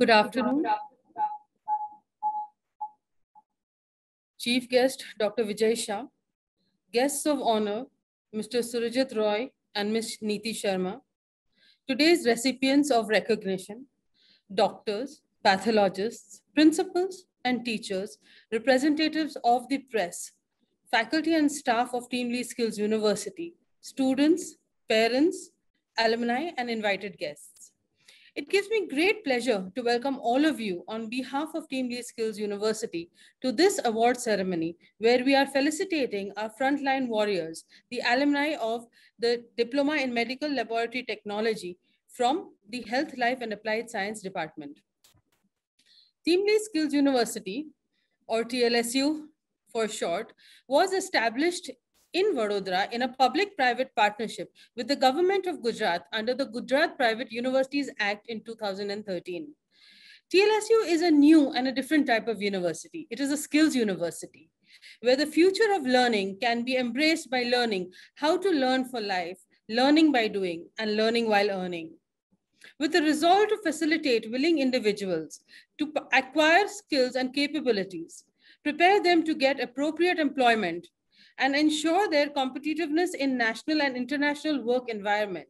Good afternoon. Chief guest, Dr. Vijay Shah. Guests of honor, Mr. Surajit Roy and Ms. Neeti Sharma. Today's recipients of recognition, doctors, pathologists, principals, and teachers, representatives of the press, faculty and staff of Teamly Skills University, students, parents, alumni, and invited guests. It gives me great pleasure to welcome all of you on behalf of Team Lead Skills University to this award ceremony where we are felicitating our frontline warriors, the alumni of the Diploma in Medical Laboratory Technology from the Health, Life and Applied Science Department. Team Lead Skills University, or TLSU for short, was established in Vadodara in a public private partnership with the government of Gujarat under the Gujarat Private Universities Act in 2013. TLSU is a new and a different type of university. It is a skills university where the future of learning can be embraced by learning how to learn for life, learning by doing, and learning while earning. With the resolve to facilitate willing individuals to acquire skills and capabilities, prepare them to get appropriate employment and ensure their competitiveness in national and international work environment.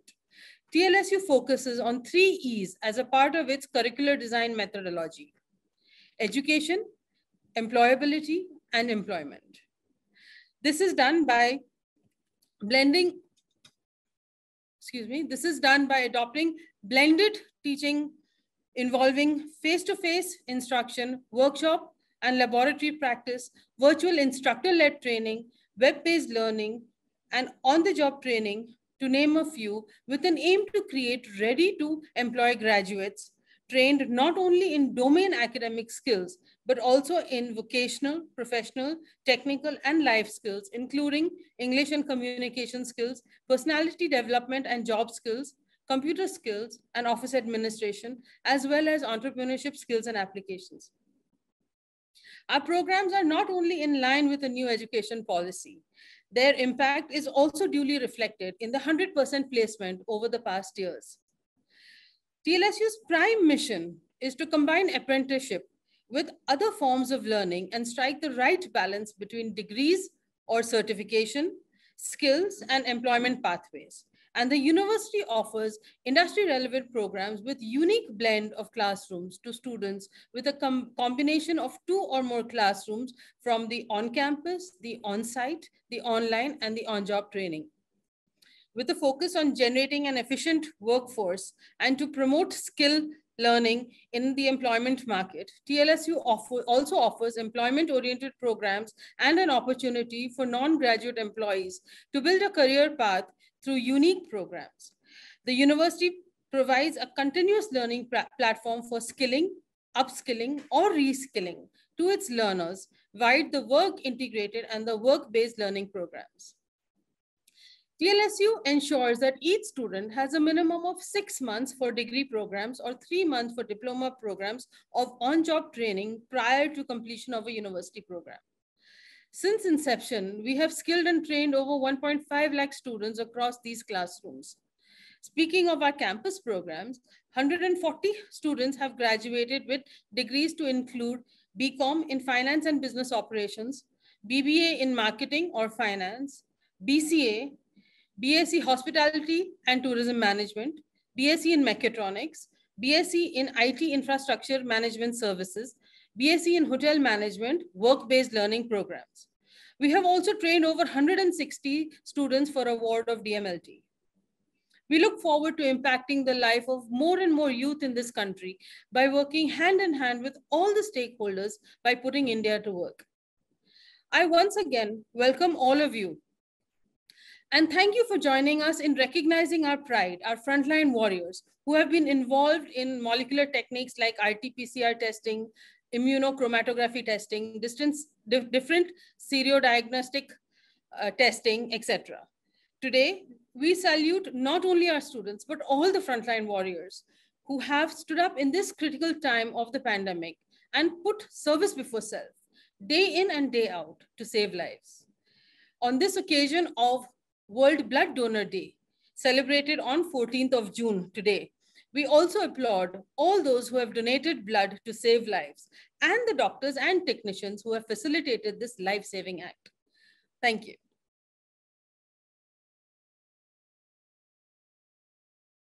TLSU focuses on three E's as a part of its curricular design methodology, education, employability, and employment. This is done by blending, excuse me, this is done by adopting blended teaching involving face-to-face -face instruction, workshop, and laboratory practice, virtual instructor-led training, web-based learning, and on-the-job training, to name a few, with an aim to create ready-to-employ graduates trained not only in domain academic skills, but also in vocational, professional, technical, and life skills, including English and communication skills, personality development and job skills, computer skills, and office administration, as well as entrepreneurship skills and applications. Our programs are not only in line with the new education policy, their impact is also duly reflected in the 100% placement over the past years. TLSU's prime mission is to combine apprenticeship with other forms of learning and strike the right balance between degrees or certification, skills, and employment pathways and the university offers industry-relevant programs with unique blend of classrooms to students with a com combination of two or more classrooms from the on-campus, the on-site, the online, and the on-job training with a focus on generating an efficient workforce and to promote skill learning in the employment market. TLSU offer, also offers employment-oriented programs and an opportunity for non-graduate employees to build a career path through unique programs. The university provides a continuous learning platform for skilling, upskilling, or reskilling to its learners via the work integrated and the work-based learning programs. TLSU ensures that each student has a minimum of six months for degree programs or three months for diploma programs of on-job training prior to completion of a university program. Since inception, we have skilled and trained over 1.5 lakh students across these classrooms. Speaking of our campus programs, 140 students have graduated with degrees to include BCom in Finance and Business Operations, BBA in Marketing or Finance, BCA, BSc Hospitality and Tourism Management, BSc in Mechatronics, BSc in IT Infrastructure Management Services, BSc in Hotel Management, work-based learning programs. We have also trained over 160 students for award of DMLT. We look forward to impacting the life of more and more youth in this country by working hand in hand with all the stakeholders by putting India to work. I once again welcome all of you. And thank you for joining us in recognizing our pride, our frontline warriors who have been involved in molecular techniques like RT-PCR testing, immunochromatography testing, distance, di different seriodiagnostic uh, testing, etc. Today, we salute not only our students, but all the frontline warriors who have stood up in this critical time of the pandemic and put service before self, day in and day out to save lives. On this occasion of World Blood Donor Day, celebrated on 14th of June today, we also applaud all those who have donated blood to save lives and the doctors and technicians who have facilitated this life-saving act. Thank you.